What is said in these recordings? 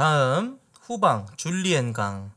다음 후방 줄리엔 강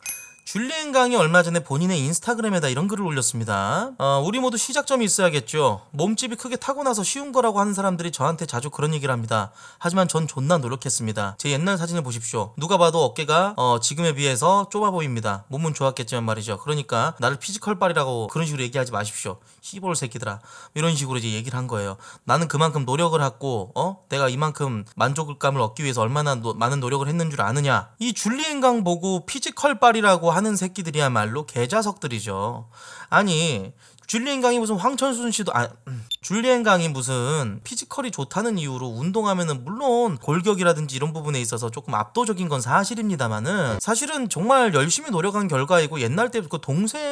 줄리엔 강이 얼마 전에 본인의 인스타그램에다 이런 글을 올렸습니다. 어, 우리 모두 시작점이 있어야겠죠. 몸집이 크게 타고나서 쉬운 거라고 하는 사람들이 저한테 자주 그런 얘기를 합니다. 하지만 전 존나 노력했습니다. 제 옛날 사진을 보십시오. 누가 봐도 어깨가 어, 지금에 비해서 좁아 보입니다. 몸은 좋았겠지만 말이죠. 그러니까 나를 피지컬빨이라고 그런 식으로 얘기하지 마십시오. 시볼 새끼들아. 이런 식으로 이제 얘기를 한 거예요. 나는 그만큼 노력을 했고 어? 내가 이만큼 만족감을 얻기 위해서 얼마나 노, 많은 노력을 했는 줄 아느냐. 이 줄리엔 강 보고 피지컬빨이라고 하는 하는 새끼들이야말로 개자석들이죠. 아니 줄리엔 강이 무슨 황천순 씨도 아 음. 줄리엔 강이 무슨 피지컬이 좋다는 이유로 운동하면은 물론 골격이라든지 이런 부분에 있어서 조금 압도적인 건 사실입니다만은 사실은 정말 열심히 노력한 결과이고 옛날 때부터 그 동생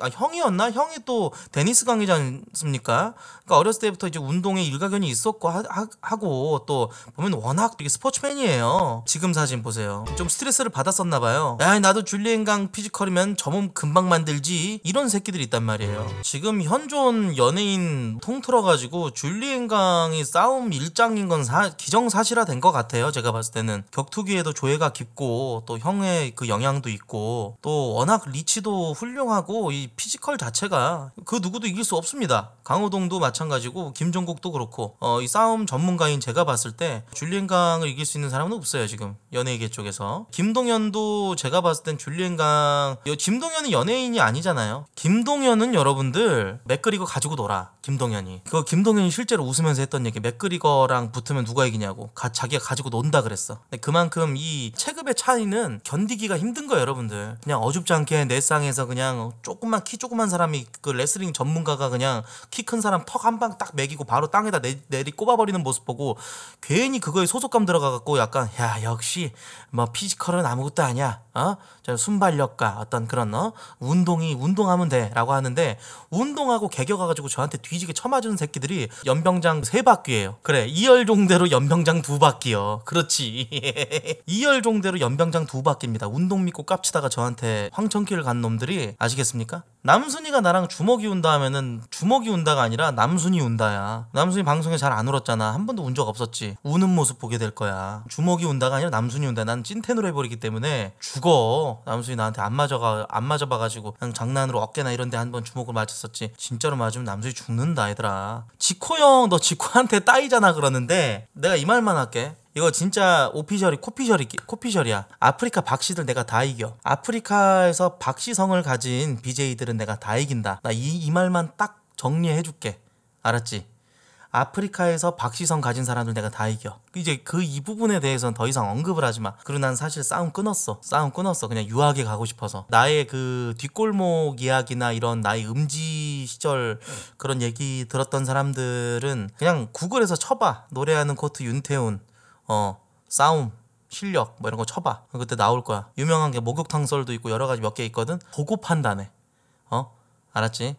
아 형이었나 형이 또 데니스 강이지 않습니까? 그러니까 어렸을 때부터 이제 운동에 일가견이 있었고 하, 하고 또 보면 워낙 되게 스포츠맨이에요. 지금 사진 보세요. 좀 스트레스를 받았었나 봐요. 야 나도 줄리엔 강 피지컬이면 저 몸 금방 만들지 이런 새끼들이 있단 말이에요. 지금 지금 현존 연예인 통틀어 가지고 줄리 엔강이 싸움 일장인 건 사, 기정사실화 된 것 같아요. 제가 봤을 때는 격투기에도 조예가 깊고 또 형의 그 영향도 있고 또 워낙 리치도 훌륭하고 이 피지컬 자체가 그 누구도 이길 수 없습니다. 강호동도 마찬가지고 김종국도 그렇고 어, 이 싸움 전문가인 제가 봤을 때 줄리 엔강을 이길 수 있는 사람은 없어요. 지금 연예계 쪽에서 김동현도 제가 봤을 땐 줄리 엔강 김동현은 연예인이 아니잖아요. 김동현은 여러분들 컷을 맥그리거 가지고 놀아 김동현이 그거 김동현이 실제로 웃으면서 했던 얘기 맥그리거랑 붙으면 누가 이기냐고 가, 자기가 가지고 논다 그랬어 근데 그만큼 이 체급의 차이는 견디기가 힘든 거예요 여러분들 그냥 어줍지 않게 내 쌍에서 그냥 조금만 키 조그만 사람이 그 레슬링 전문가가 그냥 키 큰 사람 턱 한 방 딱 매기고 바로 땅에다 내, 내리 꼽아버리는 모습 보고 괜히 그거에 소속감 들어가갖고 약간 야 역시 뭐 피지컬은 아무것도 아니야 어? 순발력과 어떤 그런 어? 운동이 운동하면 돼라고 하는데 운 운동하고 개겨가가지고 저한테 뒤지게 쳐맞은 새끼들이 연병장 세 바퀴예요. 그래 2열종대로 연병장 두 바퀴요. 그렇지. 2열종대로 연병장 두 바퀴입니다. 운동 믿고 깝치다가 저한테 황천길을 간 놈들이 아시겠습니까? 남순이가 나랑 주먹이 운다 하면은 주먹이 운다가 아니라 남순이 운다야. 남순이 방송에 잘 안 울었잖아. 한 번도 운 적 없었지. 우는 모습 보게 될 거야. 주먹이 운다가 아니라 남순이 운다. 난 찐텐으로 해버리기 때문에 죽어. 남순이 나한테 안 맞아가 안 맞아봐가지고 그냥 장난으로 어깨나 이런데 한 번 주먹을 맞았었지. 진짜로 맞으면 남순이 죽는다 얘들아. 지코 형 너 지코한테 따이잖아 그러는데 내가 이 말만 할게. 이거 진짜 오피셜이 코피셜이 코피셜이야. 아프리카 박씨들 내가 다 이겨. 아프리카에서 박씨성을 가진 BJ들은 내가 다 이긴다. 나이이 말만 딱 정리해 줄게. 알았지? 아프리카에서 박시성 가진 사람들 내가 다 이겨. 이제 그 이 부분에 대해서는 더 이상 언급을 하지 마. 그리고 난 사실 싸움 끊었어. 싸움 끊었어. 그냥 유학에 가고 싶어서. 나의 그 뒷골목 이야기나 이런 나의 음지 시절 그런 얘기 들었던 사람들은 그냥 구글에서 쳐봐. 노래하는 코트 윤태훈. 어 싸움 실력 뭐 이런 거 쳐봐 그때 나올 거야 유명한 게 목욕탕 썰도 있고 여러 가지 몇 개 있거든 보고 판단해 어 알았지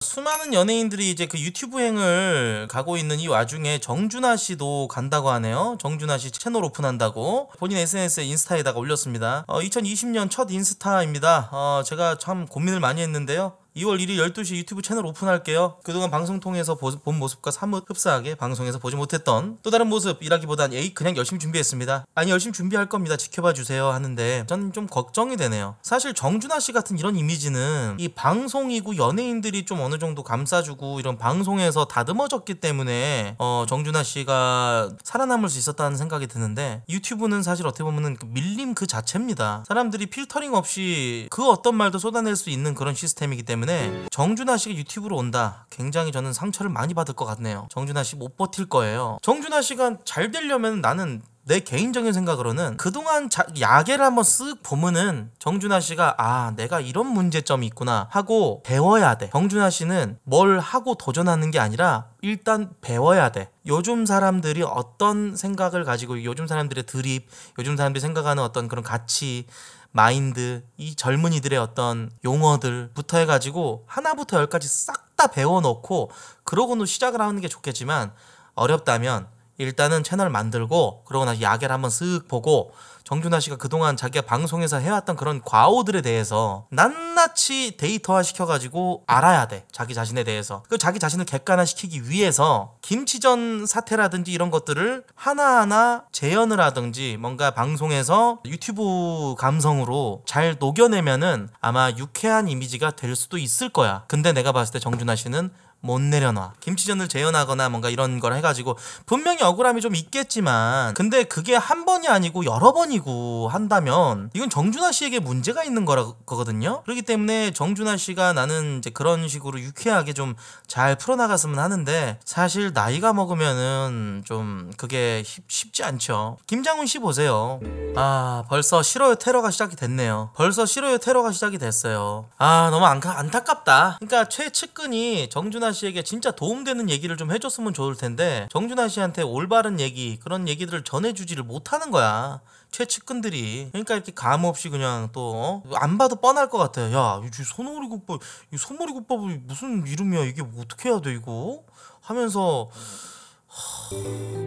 수많은 연예인들이 이제 그 유튜브행을 가고 있는 이 와중에 정준하 씨도 간다고 하네요. 정준하 씨 채널 오픈한다고 본인 SNS에 인스타에다가 올렸습니다. 어, 2020년 첫 인스타입니다. 어, 제가 참 고민을 많이 했는데요. 2월 1일 12시 유튜브 채널 오픈할게요. 그동안 방송 통해서 보, 본 모습과 사뭇 흡사하게 방송에서 보지 못했던 또 다른 모습이라기보단 에이 그냥 열심히 준비했습니다. 아니 열심히 준비할 겁니다. 지켜봐 주세요 하는데 저는 좀 걱정이 되네요. 사실 정준하 씨 같은 이런 이미지는 이 방송이고 연예인들이 좀 어느 정도 감싸주고 이런 방송에서 다듬어졌기 때문에 어, 정준하 씨가 살아남을 수 있었다는 생각이 드는데 유튜브는 사실 어떻게 보면은 그 밀림 그 자체입니다. 사람들이 필터링 없이 그 어떤 말도 쏟아낼 수 있는 그런 시스템이기 때문에 때문에 정준하 씨가 유튜브로 온다. 굉장히 저는 상처를 많이 받을 것 같네요. 정준하 씨 못 버틸 거예요. 정준하 씨가 잘 되려면 나는 내 개인적인 생각으로는 그동안 자, 야계를 한번 쓱 보면은 정준하 씨가 아 내가 이런 문제점이 있구나 하고 배워야 돼 정준하 씨는 뭘 하고 도전하는 게 아니라 일단 배워야 돼 요즘 사람들이 어떤 생각을 가지고 요즘 사람들의 드립 요즘 사람들이 생각하는 어떤 그런 가치 마인드, 이 젊은이들의 어떤 용어들부터 해가지고 하나부터 열까지 싹 다 배워놓고 그러고는 시작을 하는 게 좋겠지만 어렵다면 일단은 채널 만들고 그러고 나서 야계를 한번 쓱 보고 정준하 씨가 그동안 자기가 방송에서 해왔던 그런 과오들에 대해서 낱낱이 데이터화 시켜가지고 알아야 돼 자기 자신에 대해서 그 자기 자신을 객관화시키기 위해서 김치전 사태라든지 이런 것들을 하나하나 재현을 하든지 뭔가 방송에서 유튜브 감성으로 잘 녹여내면은 아마 유쾌한 이미지가 될 수도 있을 거야 근데 내가 봤을 때 정준하 씨는 못 내려놔. 김치전을 재현하거나 뭔가 이런 걸 해가지고 분명히 억울함이 좀 있겠지만 근데 그게 한 번이 아니고 여러 번이고 한다면 이건 정준하 씨에게 문제가 있는 거거든요. 그렇기 때문에 정준하 씨가 나는 이제 그런 식으로 유쾌하게 좀 잘 풀어나갔으면 하는데 사실 나이가 먹으면은 좀 그게 쉽지 않죠. 김장훈 씨 보세요. 아 벌써 싫어요 테러가 시작이 됐네요. 벌써 싫어요 테러가 시작이 됐어요. 아 너무 안, 안타깝다. 그러니까 최측근이 정준하 씨에게 진짜 도움되는 얘기를 좀 해줬으면 좋을 텐데 정준하 씨한테 올바른 얘기 그런 얘기들을 전해주지를 못하는 거야. 최측근들이 그러니까 이렇게 감 없이 그냥 또안 어? 봐도 뻔할 것 같아요. 야, 이손오리 국밥, 이 소머리 국밥이 무슨 이름이야? 이게 뭐 어떻게 해야 돼 이거? 하면서.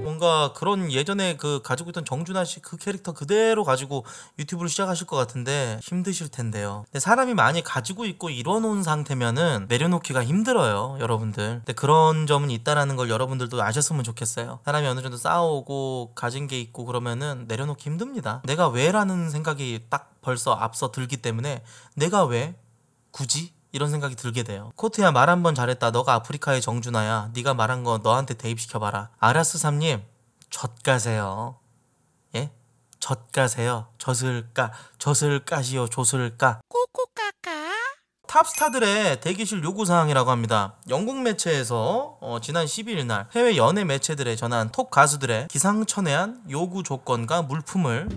뭔가 그런 예전에 그 가지고 있던 정준하 씨 그 캐릭터 그대로 가지고 유튜브를 시작하실 것 같은데 힘드실 텐데요. 근데 사람이 많이 가지고 있고 이뤄놓은 상태면은 내려놓기가 힘들어요, 여러분들. 근데 그런 점은 있다라는 걸 여러분들도 아셨으면 좋겠어요. 사람이 어느 정도 싸우고 가진 게 있고 그러면은 내려놓기 힘듭니다. 내가 왜라는 생각이 딱 벌써 앞서 들기 때문에 내가 왜 굳이 이런 생각이 들게 돼요. 코트야 말 한 번 잘했다. 너가 아프리카의 정준하야. 네가 말한 거 너한테 대입시켜봐라. 아라스 삼님 젖가세요. 예? 젖가세요. 젖을까 젖을까시요 조슬까 꼬꼬까까 탑스타들의 대기실 요구사항이라고 합니다. 영국 매체에서 어, 지난 12일 날 해외 연예 매체들의 전한 톱 가수들의 기상천외한 요구 조건과 물품을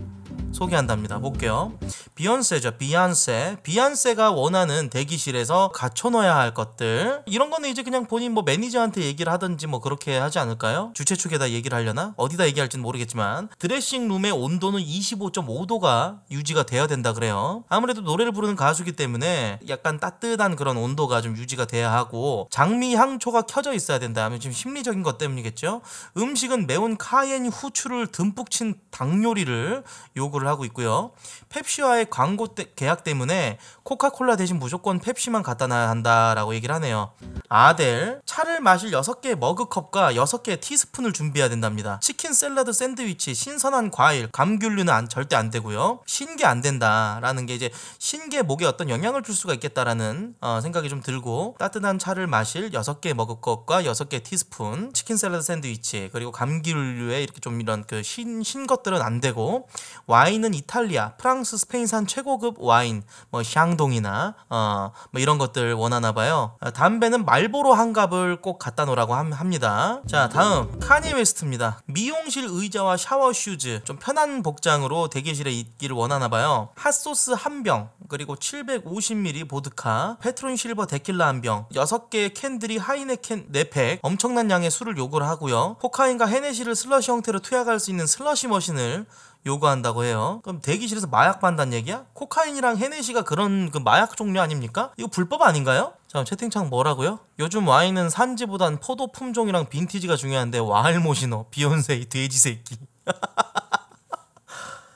소개한답니다. 볼게요. 비욘세죠. 비욘세. 비욘세가 원하는 대기실에서 갖춰놓아야 할 것들. 이런 거는 이제 그냥 본인 뭐 매니저한테 얘기를 하든지 뭐 그렇게 하지 않을까요? 주최 측에다 얘기를 하려나? 어디다 얘기할지는 모르겠지만 드레싱룸의 온도는 25.5도가 유지가 돼야 된다 그래요. 아무래도 노래를 부르는 가수기 때문에 약간 따뜻한 그런 온도가 좀 유지가 돼야 하고 장미 향초가 켜져 있어야 된다 하면 지금 심리적인 것 때문이겠죠. 음식은 매운 카엔 후추를 듬뿍 친당 요리를 요구를 하고 있고요. 펩시와의 광고 계약 때문에 코카콜라 대신 무조건 펩시만 갖다 놔야 한다라고 얘기를 하네요. 아델, 차르 차를 마실 6개의 머그컵과 6개의 티스푼을 준비해야 된답니다. 치킨 샐러드 샌드위치, 신선한 과일, 감귤류는 안, 절대 안 되고요. 신게 안 된다라는 게 이제 신게 목에 어떤 영향을 줄 수가 있겠다라는 어, 생각이 좀 들고 따뜻한 차를 마실 6개의 머그컵과 6개의 티스푼, 치킨 샐러드 샌드위치, 그리고 감귤류에 이렇게 좀 이런 그 신, 신 것들은 안 되고 와인은 이탈리아, 프랑스, 스페인산 최고급 와인, 뭐 샹동이나 어, 뭐 이런 것들 원하나 봐요. 어, 담배는 말보로 한 갑을 꼭 갖다 놓으라고 합니다. 자 다음 카니 웨스트입니다. 미용실 의자와 샤워 슈즈 좀 편한 복장으로 대기실에 있기를 원하나 봐요. 핫소스 한 병 그리고 750ml 보드카 페트론 실버 데킬라 한 병 6개의 캔들이 하이네켄 4팩 엄청난 양의 술을 요구를 하고요. 코카인과 헤네시를 슬러시 형태로 투약할 수 있는 슬러시 머신을 요구한다고 해요. 그럼 대기실에서 마약 판단 얘기야? 코카인이랑 헤네시가 그런 그 마약 종류 아닙니까? 이거 불법 아닌가요? 자 채팅창 뭐라고요? 요즘 와인은 산지보단 포도 품종이랑 빈티지가 중요한데 와알모시노 비욘세이 돼지 새끼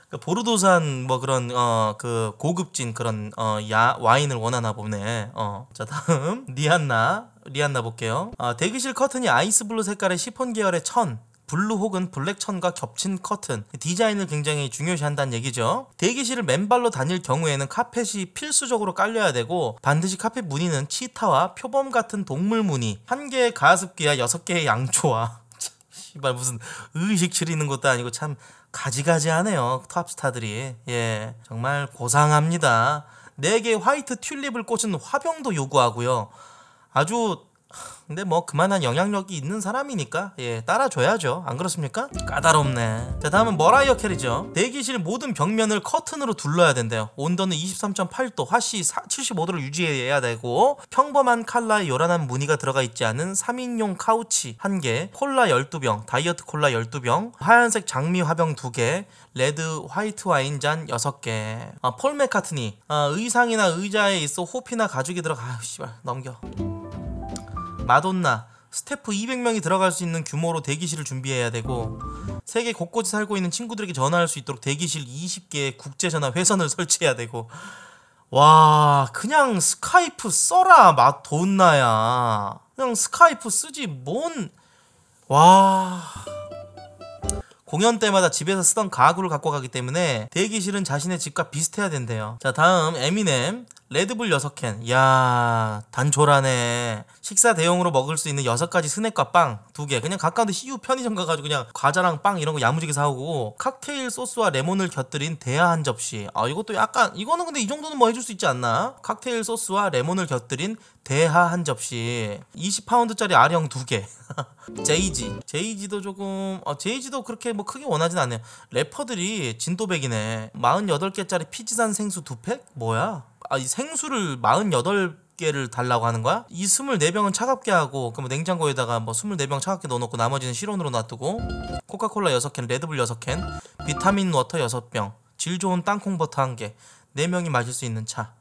그 보르도산 뭐 그런 어 그 고급진 그런 어야 와인을 원하나 보네. 어. 자 다음 리안나 리안나 볼게요. 아, 대기실 커튼이 아이스 블루 색깔의 시폰 계열의 천. 블루 혹은 블랙 천과 겹친 커튼 디자인을 굉장히 중요시한다는 얘기죠 대기실을 맨발로 다닐 경우에는 카펫이 필수적으로 깔려야 되고 반드시 카펫 무늬는 치타와 표범 같은 동물 무늬 한 개의 가습기와 여섯 개의 양초와 씨말 무슨 의식 치리는 것도 아니고 참 가지가지하네요 탑스타들이 예 정말 고상합니다 4개 화이트 튤립을 꽂은 화병도 요구하고요 아주 근데 뭐 그만한 영향력이 있는 사람이니까 예 따라줘야죠 안 그렇습니까? 까다롭네 자 다음은 머라이어 캐리죠 대기실 모든 벽면을 커튼으로 둘러야 된대요 온도는 23.8도 화씨 75도를 유지해야 되고 평범한 칼라에 요란한 무늬가 들어가 있지 않은 3인용 카우치 1개 콜라 12병 다이어트 콜라 12병 하얀색 장미 화병 2개 레드 화이트 와인 잔 6개 아, 폴 맥카트니 아, 의상이나 의자에 있어 호피나 가죽이 들어가 아 씨발 넘겨 마돈나, 스태프 200명이 들어갈 수 있는 규모로 대기실을 준비해야 되고 세계 곳곳에 살고 있는 친구들에게 전화할 수 있도록 대기실 20개의 국제전화 회선을 설치해야 되고 와 그냥 스카이프 써라 마돈나야 그냥 스카이프 쓰지 뭔 와... 공연 때마다 집에서 쓰던 가구를 갖고 가기 때문에 대기실은 자신의 집과 비슷해야 된대요. 자 다음 에미넴 레드불 6캔. 야 단촐하네. 식사 대용으로 먹을 수 있는 6가지 스낵과 빵 2개. 그냥 가까운 데 CU 편의점 가가지고 그냥 과자랑 빵 이런 거 야무지게 사오고 칵테일 소스와 레몬을 곁들인 대하 한 접시. 아, 이것도 약간, 이거는 근데 이 정도는 뭐 해줄 수 있지 않나? 칵테일 소스와 레몬을 곁들인 대하 한 접시. 20파운드짜리 아령 2개. 제이지. 제이지도 조금, 어, 제이지도 그렇게 뭐 크게 원하진 않네요. 래퍼들이 진도백이네 48개짜리 피지산 생수 2팩? 뭐야? 아니, 생수를 48개를 달라고 하는 거야? 이 24병은 차갑게 하고 그럼 뭐 냉장고에다가 뭐 24병 차갑게 넣어놓고 나머지는 실온으로 놔두고 코카콜라 6캔, 레드불 6캔, 비타민 워터 6병, 질 좋은 땅콩버터 1개, 4명이 마실 수 있는 차.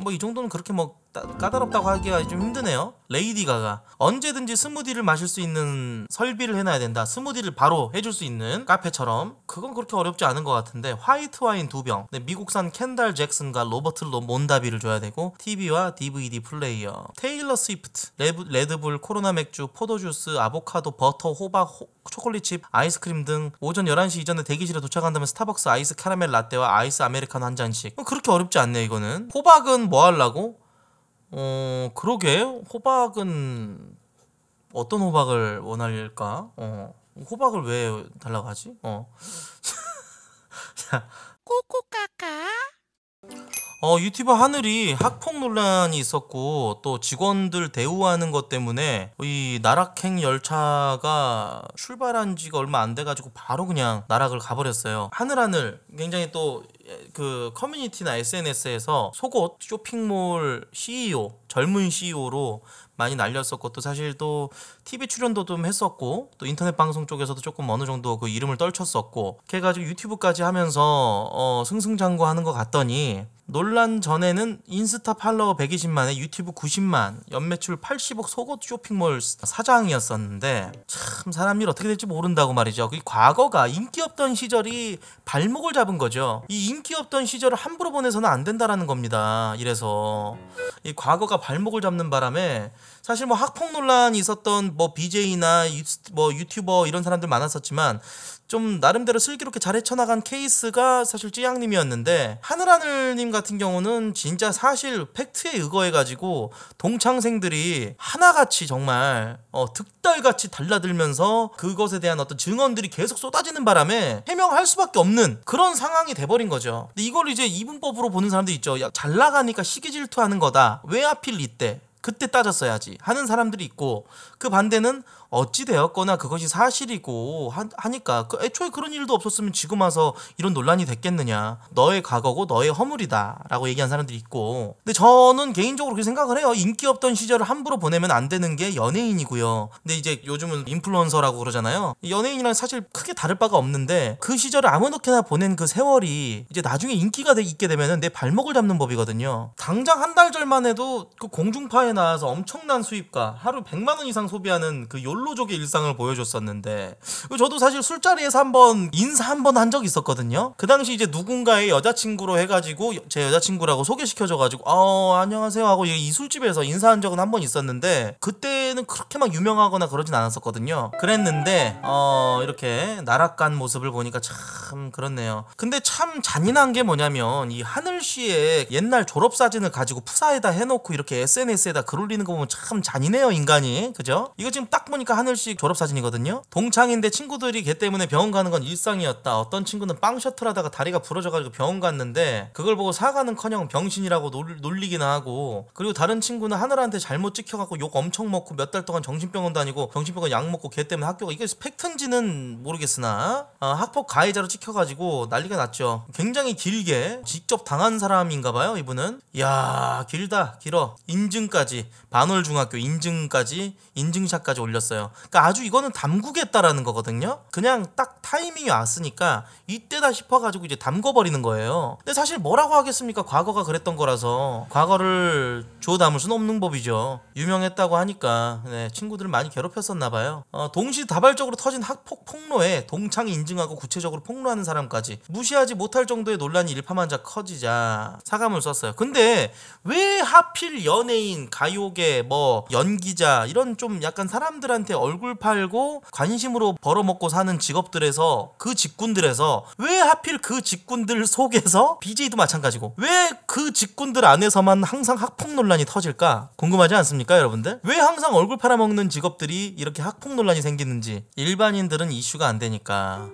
뭐 이 정도는 그렇게 뭐 까다롭다고 하기가 좀 힘드네요 레이디 가가 언제든지 스무디를 마실 수 있는 설비를 해놔야 된다 스무디를 바로 해줄 수 있는 카페처럼 그건 그렇게 어렵지 않은 것 같은데 화이트 와인 두병 네, 미국산 캔달 잭슨과 로버트 로 몬다비를 줘야 되고 TV와 DVD 플레이어 테일러 스위프트 레브, 레드불 코로나 맥주 포도주스 아보카도 버터 호박 호, 초콜릿칩 아이스크림 등 오전 11시 이전에 대기실에 도착한다면 스타벅스 아이스 카라멜 라떼와 아이스 아메리카노 한 잔씩 뭐 그렇게 어렵지 않네 이거는 호박은 뭐 하려고? 어 그러게 호박은 어떤 호박을 원할까? 어 호박을 왜 달라고 하지? 어. 자. 꼬꼬까까. 어 유튜버 하늘이 학폭 논란이 있었고 또 직원들 대우하는 것 때문에 이 나락행 열차가 출발한 지가 얼마 안 돼가지고 바로 그냥 나락을 가버렸어요. 하늘 하늘 굉장히 또 예, 그 커뮤니티나 SNS에서 속옷 쇼핑몰 CEO 젊은 CEO로 많이 날렸었고 또 사실 또 TV 출연도 좀 했었고 또 인터넷 방송 쪽에서도 조금 어느 정도 그 이름을 떨쳤었고 이렇가지고 유튜브까지 하면서 어 승승장구하는 것 같더니 논란 전에는 인스타 팔로워 120만에 유튜브 90만 연매출 80억 속옷 쇼핑몰 사장이었었는데 참 사람 이 어떻게 될지 모른다고 말이죠 그 과거가 인기 없던 시절이 발목을 잡은 거죠 이 인기 없던 시절을 함부로 보내서는 안 된다라는 겁니다 이래서 이 과거가 발목을 잡는 바람에 사실 뭐 학폭 논란이 있었던 뭐 BJ나 유, 뭐 유튜버 이런 사람들 많았었지만 좀 나름대로 슬기롭게 잘 헤쳐나간 케이스가 사실 찌양님이었는데 하늘하늘님 같은 경우는 진짜 사실 팩트에 의거해가지고 동창생들이 하나같이 정말 어, 득달같이 달라들면서 그것에 대한 어떤 증언들이 계속 쏟아지는 바람에 해명할 수밖에 없는 그런 상황이 돼버린 거죠. 근데 이걸 이제 이분법으로 보는 사람들 있죠. 야, 잘 나가니까 시기 질투하는 거다. 왜 하필 이때? 그때 따졌어야지 하는 사람들이 있고 그 반대는 어찌되었거나 그것이 사실이고 하, 니까 그 애초에 그런 일도 없었으면 지금 와서 이런 논란이 됐겠느냐 너의 과거고 너의 허물이다 라고 얘기한 사람들이 있고 근데 저는 개인적으로 그렇게 생각을 해요 인기 없던 시절을 함부로 보내면 안 되는 게 연예인이고요 근데 이제 요즘은 인플루언서라고 그러잖아요 연예인이랑 사실 크게 다를 바가 없는데 그 시절을 아무렇게나 보낸 그 세월이 이제 나중에 인기가 되, 있게 되면 내 발목을 잡는 법이거든요 당장 한 달 전만 해도 그 공중파에 나와서 엄청난 수입과 하루 100만 원 이상 소비하는 그 욜로 홀로족의 일상을 보여줬었는데 저도 사실 술자리에서 한번 인사 한 번 한 적 있었거든요. 그 당시 이제 누군가의 여자친구로 해가지고 제 여자친구라고 소개시켜줘가지고 어 안녕하세요 하고 이 술집에서 인사한 적은 한 번 있었는데 그때는 그렇게 막 유명하거나 그러진 않았었거든요. 그랬는데 어 이렇게 나락간 모습을 보니까 참 그렇네요. 근데 참 잔인한 게 뭐냐면 이 하늘씨의 옛날 졸업 사진을 가지고 푸사에다 해놓고 이렇게 SNS에다 글 올리는 거 보면 참 잔인해요 인간이 그죠? 이거 지금 딱 보니. 보니까 하늘씨 졸업사진이거든요. 동창인데 친구들이 걔 때문에 병원 가는 건 일상이었다. 어떤 친구는 빵 셔틀 하다가 다리가 부러져가지고 병원 갔는데 그걸 보고 사과는커녕 병신이라고 놀, 리기나 하고 그리고 다른 친구는 하늘한테 잘못 찍혀갖고 욕 엄청 먹고 몇 달 동안 정신병원 다니고 정신병원 약 먹고 걔 때문에 학교가 이게 팩트인지는 모르겠으나 아, 학폭 가해자로 찍혀가지고 난리가 났죠. 굉장히 길게 직접 당한 사람인가 봐요 이분은. 이야 길다 길어 인증까지 반월중학교 인증까지 인증샷까지 올렸어요. 있어요 그러니까 아주 이거는 담그겠다라는 거거든요. 그냥 딱 타이밍이 왔으니까 이때다 싶어가지고 이제 담궈버리는 거예요. 근데 사실 뭐라고 하겠습니까? 과거가 그랬던 거라서 과거를 주 담을 수는 없는 법이죠. 유명했다고 하니까 네, 친구들을 많이 괴롭혔었나 봐요. 어, 동시다발적으로 터진 학폭 폭로에 동창 인증하고 구체적으로 폭로하는 사람까지 무시하지 못할 정도의 논란이 일파만자 커지자 사과문 썼어요. 근데 왜 하필 연예인, 가요계, 뭐 연기자 이런 좀 약간 사람들한테 사람한테 얼굴 팔고 관심으로 벌어먹고 사는 직업들에서 그 직군들에서 왜 하필 그 직군들 속에서 BJ도 마찬가지고 왜 그 직군들 안에서만 항상 학폭 논란이 터질까 궁금하지 않습니까 여러분들? 왜 항상 얼굴 팔아먹는 직업들이 이렇게 학폭 논란이 생기는지 일반인들은 이슈가 안 되니까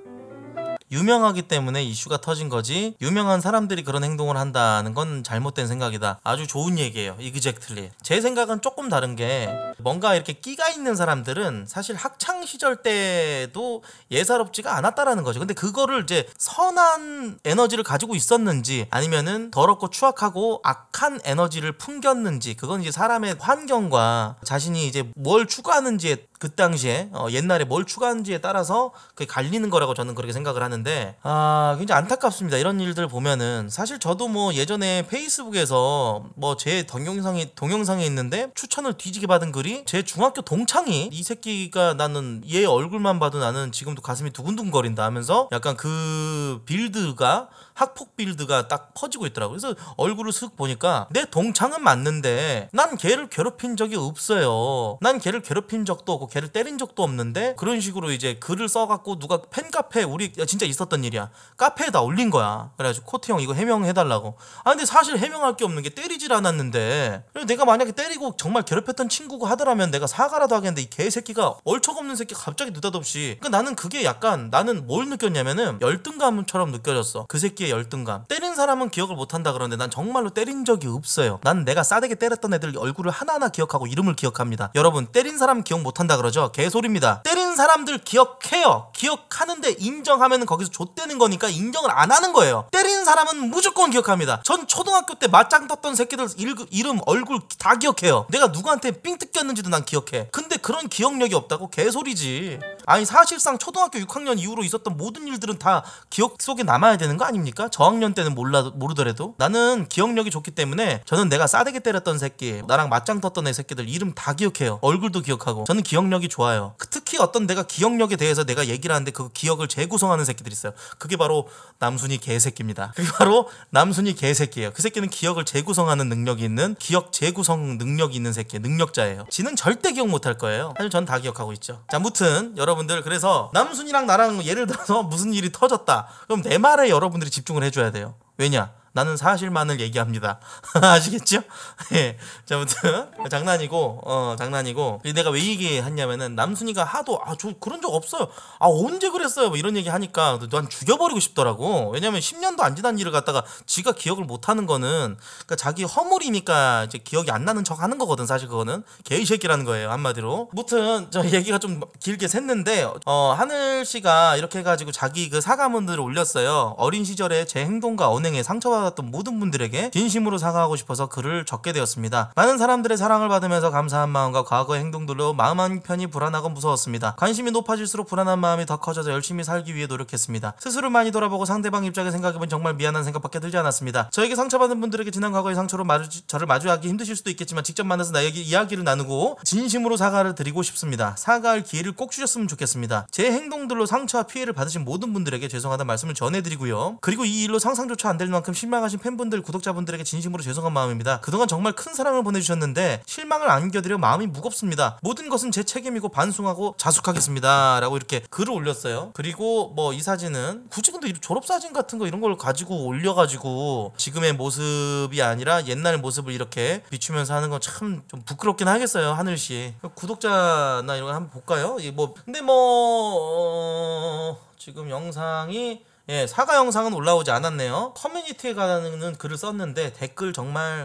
유명하기 때문에 이슈가 터진 거지 유명한 사람들이 그런 행동을 한다는 건 잘못된 생각이다. 아주 좋은 얘기예요. 이그젝틀리. 제 생각은 조금 다른 게 뭔가 이렇게 끼가 있는 사람들은 사실 학창 시절 때도 예사롭지가 않았다라는 거죠. 근데 그거를 이제 선한 에너지를 가지고 있었는지 아니면은 더럽고 추악하고 악한 에너지를 풍겼는지 그건 이제 사람의 환경과 자신이 이제 뭘 추구하는지에 그 당시에 어, 옛날에 뭘 추가한지에 따라서 그게 갈리는 거라고 저는 그렇게 생각을 하는데 아 굉장히 안타깝습니다 이런 일들 보면은 사실 저도 뭐 예전에 페이스북에서 뭐 제 동영상에 동영상에 있는데 추천을 뒤지게 받은 글이 제 중학교 동창이 이 새끼가 나는 얘 얼굴만 봐도 나는 지금도 가슴이 두근두근거린다 하면서 약간 그 빌드가 학폭 빌드가 딱 퍼지고 있더라고요. 그래서 얼굴을 슥 보니까 내 동창은 맞는데 난 걔를 괴롭힌 적이 없어요. 난 걔를 괴롭힌 적도 없고 걔를 때린 적도 없는데 그런 식으로 이제 글을 써갖고 누가 팬카페 우리 진짜 있었던 일이야. 카페에다 올린 거야. 그래가지고 코트 형 이거 해명해달라고. 아 근데 사실 해명할 게 없는 게 때리질 않았는데 내가 만약에 때리고 정말 괴롭혔던 친구가 하더라면 내가 사과라도 하겠는데 이 개새끼가 얼척없는 새끼 갑자기 느닷없이 그러니까 나는 그게 약간 나는 뭘 느꼈냐면은 열등감처럼 느껴졌어. 그 새끼의 열등감 때는 사람은 기억을 못한다 그러는데 난 정말로 때린 적이 없어요. 난 내가 싸대게 때렸던 애들 얼굴을 하나하나 기억하고 이름을 기억합니다. 여러분 때린 사람 기억 못한다 그러죠? 개소리입니다. 때린 사람들 기억해요. 기억하는데 인정하면 거기서 좆되는 거니까 인정을 안 하는 거예요. 때린 사람은 무조건 기억합니다. 전 초등학교 때 맞짱 떴던 새끼들 이름 얼굴 다 기억해요. 내가 누구한테 삥 뜯겼는지도 난 기억해. 근데 그런 기억력이 없다고 개소리지. 아니 사실상 초등학교 6학년 이후로 있었던 모든 일들은 다 기억 속에 남아야 되는 거 아닙니까? 저학년 때는 몰라. 몰라 모르더라도 나는 기억력이 좋기 때문에 저는 내가 싸대기 때렸던 새끼, 나랑 맞짱 떴던 애 새끼들 이름 다 기억해요. 얼굴도 기억하고. 저는 기억력이 좋아요. 그 특히 어떤 내가 기억력에 대해서 내가 얘기를 하는데 그 기억을 재구성하는 새끼들 있어요. 그게 바로 남순이 개새끼입니다. 그게 바로 남순이 개새끼예요. 그 새끼는 기억을 재구성하는 능력이 있는 기억 재구성 능력이 있는 새끼, 능력자예요. 지는 절대 기억 못할 거예요. 사실 전 다 기억하고 있죠. 자, 무튼 여러분들 그래서 남순이랑 나랑 예를 들어서 무슨 일이 터졌다. 그럼 내 말에 여러분들이 집중을 해줘야 돼요. 왜냐? 나는 사실만을 얘기합니다. 아시겠죠? 예. 자, 아무튼 장난이고 어 장난이고 내가 왜 얘기했냐면은 남순이가 하도 아저 그런 적 없어요. 아 언제 그랬어요? 뭐 이런 얘기 하니까 난 죽여버리고 싶더라고. 왜냐면 10년도 안 지난 일을 갖다가 지가 기억을 못 하는 거는 그러니까 자기 허물이니까 이제 기억이 안 나는 척 하는 거거든 사실 그거는 개이 새끼라는 거예요 한마디로. 무튼 저 얘기가 좀 길게 샜는데 어 하늘 씨가 이렇게 해가지고 자기 그 사과문들을 올렸어요. 어린 시절에 제 행동과 언행에 상처받 찾아왔던 모든 분들에게 진심으로 사과하고 싶어서 글을 적게 되었습니다. 많은 사람들의 사랑을 받으면서 감사한 마음과 과거의 행동들로 마음 한편이 불안하고 무서웠습니다. 관심이 높아질수록 불안한 마음이 더 커져서 열심히 살기 위해 노력했습니다. 스스로 많이 돌아보고 상대방 입장에 생각해본 정말 미안한 생각밖에 들지 않았습니다. 저에게 상처받은 분들에게 지난 과거의 상처로 마주, 저를 마주하기 힘드실 수도 있겠지만 직접 만나서 나에게 이야기를 나누고 진심으로 사과를 드리고 싶습니다. 사과할 기회를 꼭 주셨으면 좋겠습니다. 제 행동들로 상처와 피해를 받으신 모든 분들에게 죄송하다는 말씀을 전해드리고요. 그리고 이 일로 상상조차 안 될 만큼 심히 실망하신 팬분들, 구독자분들에게 진심으로 죄송한 마음입니다. 그동안 정말 큰 사랑을 보내주셨는데 실망을 안겨드려 마음이 무겁습니다. 모든 것은 제 책임이고 반성하고 자숙하겠습니다. 라고 이렇게 글을 올렸어요. 그리고 뭐 이 사진은 굳이 근데 졸업사진 같은 거 이런 걸 가지고 올려가지고 지금의 모습이 아니라 옛날 모습을 이렇게 비추면서 하는 건 참 좀 부끄럽긴 하겠어요. 하늘씨. 구독자나 이런 거 한번 볼까요? 뭐 근데 뭐 어... 지금 영상이 예, 사과 영상은 올라오지 않았네요. 커뮤니티에 관한 글을 썼는데 댓글 정말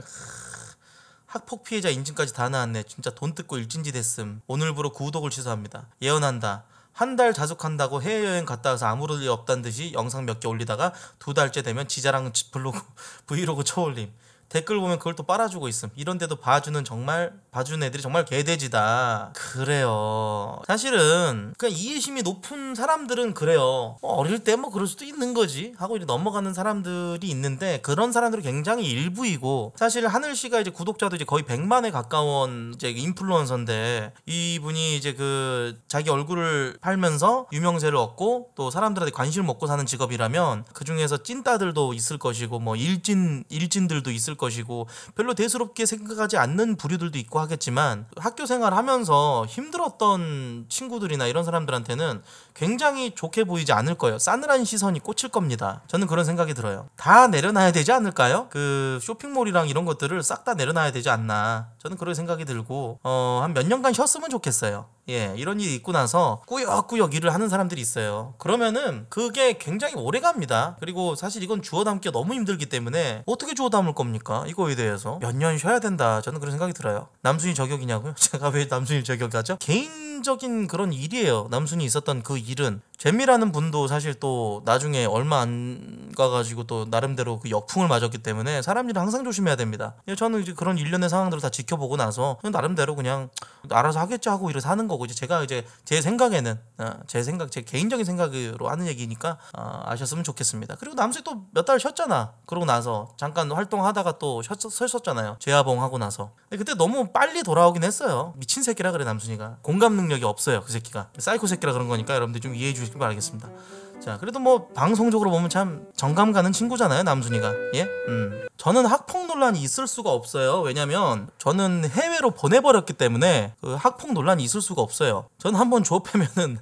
학폭 피해자 인증까지 다 나왔네. 진짜 돈 뜯고 일진지 됐음. 오늘부로 구독을 취소합니다. 예언한다. 한 달 자숙한다고 해외여행 갔다 와서 아무런일 없단 듯이 영상 몇 개 올리다가 두 달째 되면 지자랑 블로그 브이로그 쳐올림. 댓글 보면 그걸 또 빨아주고 있음. 이런데도 봐주는 정말 봐주는 애들이 정말 개돼지다. 그래요. 사실은 그냥 그러니까 이해심이 높은 사람들은 그래요. 뭐 어릴 때 뭐 그럴 수도 있는 거지 하고 이제 넘어가는 사람들이 있는데 그런 사람들은 굉장히 일부이고 사실 하늘 씨가 이제 구독자도 이제 거의 100만에 가까운 이제 인플루언서인데 이분이 이제 그 자기 얼굴을 팔면서 유명세를 얻고 또 사람들한테 관심을 먹고 사는 직업이라면 그 중에서 찐따들도 있을 것이고 뭐 일진 일진들도 있을 것 것이고 별로 대수롭게 생각하지 않는 부류들도 있고 하겠지만 학교 생활하면서 힘들었던 친구들이나 이런 사람들한테는 굉장히 좋게 보이지 않을 거예요. 싸늘한 시선이 꽂힐 겁니다. 저는 그런 생각이 들어요. 다 내려놔야 되지 않을까요? 그 쇼핑몰이랑 이런 것들을 싹 다 내려놔야 되지 않나 저는 그런 생각이 들고 어, 한몇 년간 쉬었으면 좋겠어요. 예, 이런 일이 있고 나서 꾸역꾸역 일을 하는 사람들이 있어요. 그러면은 그게 굉장히 오래 갑니다. 그리고 사실 이건 주워 담기 너무 힘들기 때문에 어떻게 주워 담을 겁니까? 이거에 대해서 몇 년 쉬어야 된다. 저는 그런 생각이 들어요. 남순이 저격이냐고요? 제가 왜 남순이 저격하죠? 개인 적인 그런 일이에요. 남순이 있었던 그 일은 재미라는 분도 사실 또 나중에 얼마 안 가가지고 또 나름대로 그 역풍을 맞았기 때문에 사람들이 항상 조심해야 됩니다. 예, 저는 이제 그런 일련의 상황들을 다 지켜보고 나서 나름대로 그냥 알아서 하겠지 하고 이래 사는 거고 이제 제가 이제 제 생각에는 아, 제 생각 제 개인적인 생각으로 하는 얘기니까 아, 아셨으면 좋겠습니다. 그리고 남수이 또 몇 달 쉬었잖아. 그러고 나서 잠깐 활동하다가 또 쉬었, 었잖아요 재화봉 하고 나서 그때 너무 빨리 돌아오긴 했어요. 미친 새끼라 그래 남순이가 공감 능력이 없어요 그 새끼가 사이코 새끼라 그런 거니까 여러분들 좀 이해해 주세요. 주시는 걸 알겠습니다. 자, 그래도 뭐 방송적으로 보면 참 정감 가는 친구잖아요, 남순이가. 예? 음. 저는 학폭 논란이 있을 수가 없어요. 왜냐면 저는 해외로 보내버렸기 때문에 그 학폭 논란이 있을 수가 없어요. 저는 한번 조업하면은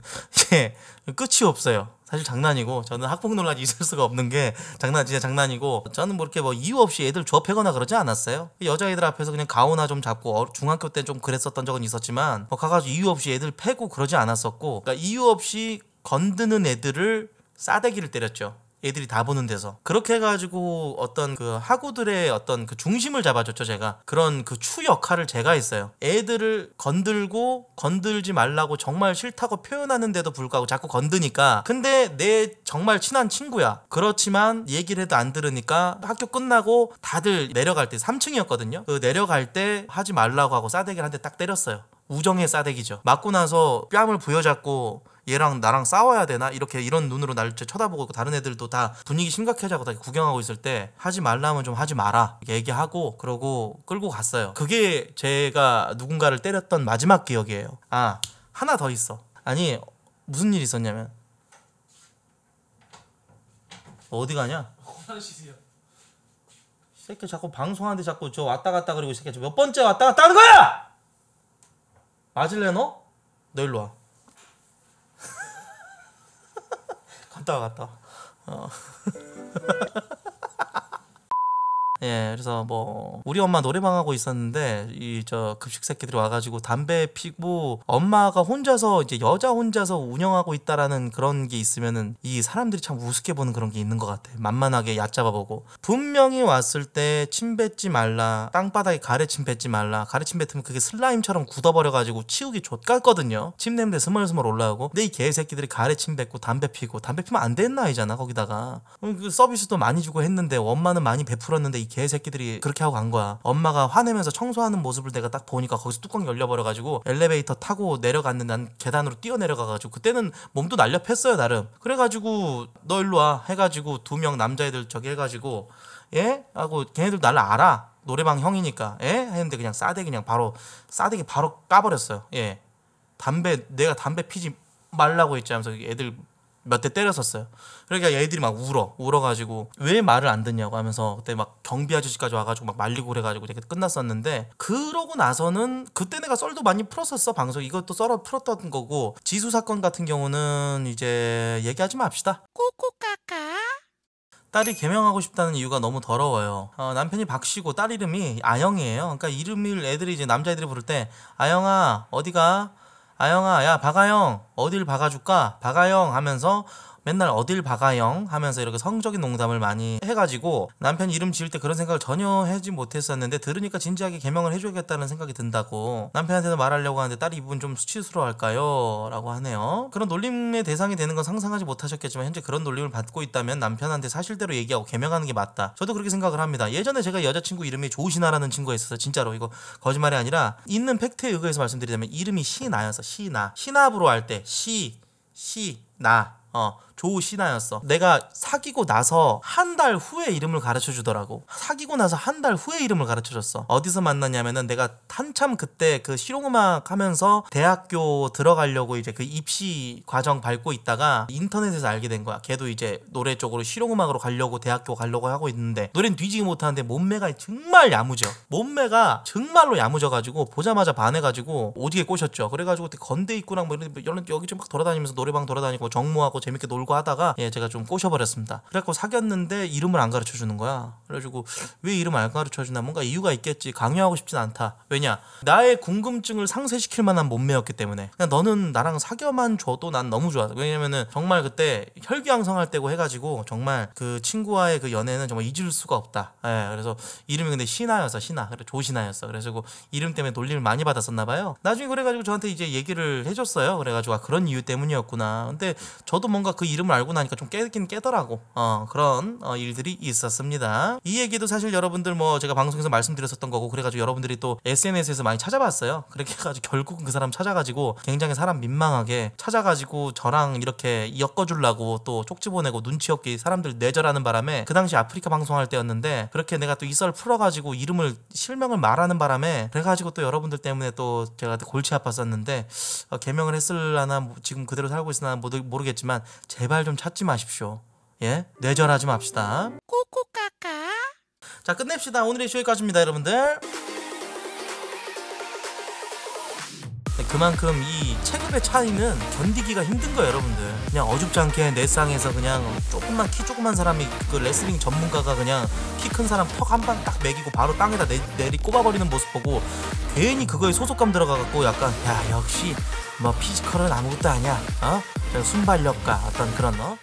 예, 끝이 없어요. 사실 장난이고 저는 학폭 논란이 있을 수가 없는 게 장난 진짜 장난이고 저는 뭐 이렇게 뭐 이유 없이 애들 조업하거나 그러지 않았어요 그 여자애들 앞에서 그냥 가오나 좀 잡고 어, 중학교 때 좀 그랬었던 적은 있었지만 뭐 가가지고 이유 없이 애들 패고 그러지 않았었고 그러니까 이유 없이 건드는 애들을 싸대기를 때렸죠. 애들이 다 보는 데서 그렇게 해가지고 어떤 그 학우들의 어떤 그 중심을 잡아줬죠 제가 그런 그 추 역할을 제가 했어요 애들을 건들고 건들지 말라고 정말 싫다고 표현하는데도 불구하고 자꾸 건드니까 근데 내 정말 친한 친구야 그렇지만 얘기를 해도 안 들으니까 학교 끝나고 다들 내려갈 때 3층이었거든요 그 내려갈 때 하지 말라고 하고 싸대기를 한 대 딱 때렸어요 우정의 싸대기죠 맞고 나서 뺨을 부여잡고 얘랑 나랑 싸워야 되나 이렇게 이런 눈으로 날 쳐다보고 다른 애들도 다 분위기 심각해져고다 구경하고 있을 때 하지 말라면 좀 하지 마라 얘기하고 그러고 끌고 갔어요. 그게 제가 누군가를 때렸던 마지막 기억이에요. 아 하나 더 있어. 아니 무슨 일이 있었냐면 뭐 어디 가냐? 화장실이요. 새끼 자꾸 방송하는데 자꾸 저 왔다 갔다 그리고 새끼 몇 번째 왔다 갔다 하는 거야? 맞을래 너? 너 일로 와. かった分かった。 예, 그래서 뭐 우리 엄마 노래방 하고 있었는데 이 저 급식 새끼들이 와가지고 담배 피고 엄마가 혼자서 이제 여자 혼자서 운영하고 있다라는 그런 게 있으면은 이 사람들이 참 우습게 보는 그런 게 있는 것 같아. 만만하게 얕잡아보고 분명히 왔을 때 침 뱉지 말라, 땅바닥에 가래침 뱉지 말라. 가래침 뱉으면 그게 슬라임처럼 굳어버려가지고 치우기 좆같거든요. 침 냄새 스멀스멀 올라오고. 근데 이 개새끼들이 가래침 뱉고 담배 피고 담배 피면 안 되는 나이잖아 거기다가 그 서비스도 많이 주고 했는데 엄마는 많이 베풀었는데 이 개새끼들이 그렇게 하고 간 거야. 엄마가 화내면서 청소하는 모습을 내가 딱 보니까 거기서 뚜껑 열려버려가지고 엘리베이터 타고 내려갔는데 난 계단으로 뛰어내려가가지고 그때는 몸도 날렵했어요 나름. 그래가지고 너 일로 와 해가지고 두 명 남자애들 저기 해가지고 예? 하고 걔네들 나를 알아. 노래방 형이니까 예? 했는데 그냥 싸대 기 그냥 바로 싸대기 바로 까버렸어요. 예. 담배 내가 담배 피지 말라고 했지 하면서 애들 몇대 때렸었어요. 그러니까 얘들이 막 울어, 울어가지고 왜 말을 안 듣냐고 하면서 그때 막 경비 아저씨까지 와가지고 막 말리고 그래가지고 되게 끝났었는데 그러고 나서는 그때 내가 썰도 많이 풀었었어 방송 이것도 썰어 풀었던 거고 지수 사건 같은 경우는 이제 얘기하지 맙시다. 꼬꼬까까. 딸이 개명하고 싶다는 이유가 너무 더러워요. 어, 남편이 박씨고 딸 이름이 아영이에요. 그러니까 이름을 애들이 이제 남자애들이 부를 때 아영아 어디가 아영아 야 박아영 어딜 박아줄까 박아영 하면서 맨날 어딜 박아영 하면서 이렇게 성적인 농담을 많이 해가지고 남편 이름 지을 때 그런 생각을 전혀 하지 못했었는데 들으니까 진지하게 개명을 해줘야겠다는 생각이 든다고 남편한테도 말하려고 하는데 딸이 이분좀 수치스러워할까요? 라고 하네요. 그런 놀림의 대상이 되는 건 상상하지 못하셨겠지만 현재 그런 놀림을 받고 있다면 남편한테 사실대로 얘기하고 개명하는 게 맞다. 저도 그렇게 생각을 합니다. 예전에 제가 여자친구 이름이 조신아라는 친구가 있어서 진짜로 이거 거짓말이 아니라 있는 팩트에 의해서 거 말씀드리자면 이름이 시나였어. 시나. 시나부로 할 때 시, 시, 나. 어, 조시나였어. 내가 사귀고 나서 한 달 후에 이름을 가르쳐 주더라고. 사귀고 나서 한 달 후에 이름을 가르쳐 줬어. 어디서 만났냐면은 내가 한참 그때 그 실용음악 하면서 대학교 들어가려고 이제 그 입시 과정 밟고 있다가 인터넷에서 알게 된 거야. 걔도 이제 노래 쪽으로 실용음악으로 가려고 대학교 가려고 하고 있는데 노래는 뒤지기 못하는데 몸매가 정말 야무져. 몸매가 정말로 야무져가지고 보자마자 반해가지고 오지게 꼬셨죠. 그래가지고 건대 입구랑 뭐 이런 뭐 여기저기 막 돌아다니면서 노래방 돌아다니고 정모하고 재밌게 놀고 놀고 하다가 예 제가 좀 꼬셔버렸습니다. 그래갖고 사귀었는데 이름을 안 가르쳐 주는 거야. 그래가지고 왜 이름 을안 가르쳐 주나 뭔가 이유가 있겠지. 강요하고 싶진 않다. 왜냐 나의 궁금증을 상쇄시킬 만한 몸매였기 때문에 그냥 너는 나랑 사귀어만 줘도 난 너무 좋아. 왜냐면은 정말 그때 혈기왕성할 때고 해가지고 정말 그 친구와의 그 연애는 정말 잊을 수가 없다. 예 그래서 이름이 근데 신하였어 신하. 그래 조신하였어. 그래서 그 이름 때문에 놀림을 많이 받았었나 봐요. 나중에 그래가지고 저한테 이제 얘기를 해줬어요. 그래가지고 아 그런 이유 때문이었구나. 근데 저도 뭔가 그 이름을 알고 나니까 좀 깨긴 깨더라고 어, 그런 어, 일들이 있었습니다 이 얘기도 사실 여러분들 뭐 제가 방송에서 말씀드렸었던 거고 그래가지고 여러분들이 또 SNS에서 많이 찾아봤어요 그렇게 해가지고 결국은 그 사람 찾아가지고 굉장히 사람 민망하게 찾아가지고 저랑 이렇게 엮어주려고 또 쪽지 보내고 눈치 없게 사람들 내절하는 바람에 그 당시 아프리카 방송할 때였는데 그렇게 내가 또 이 썰 풀어가지고 이름을 실명을 말하는 바람에 그래가지고 또 여러분들 때문에 또 제가 골치 아팠었는데 어, 개명을 했을라나 뭐 지금 그대로 살고 있으나 모르겠지만 제 제발 좀 찾지 마십시오. 예? 뇌절하지 맙시다. 꼬꼬까까. 자, 끝냅시다. 오늘의 쇼 여기까지입니다, 여러분들. 네, 그만큼 이 체급의 차이는 견디기가 힘든 거예요 여러분들 그냥 어줍지 않게 내상에서 그냥 조금만 키 조그만 사람이 그 레슬링 전문가가 그냥 키 큰 사람 턱한방딱 매기고 바로 땅에다 내리 꼽아버리는 모습 보고 괜히 그거에 소속감 들어가갖고 약간 야 역시 뭐 피지컬은 아무것도 아니야 어? 순발력과 어떤 그런 어?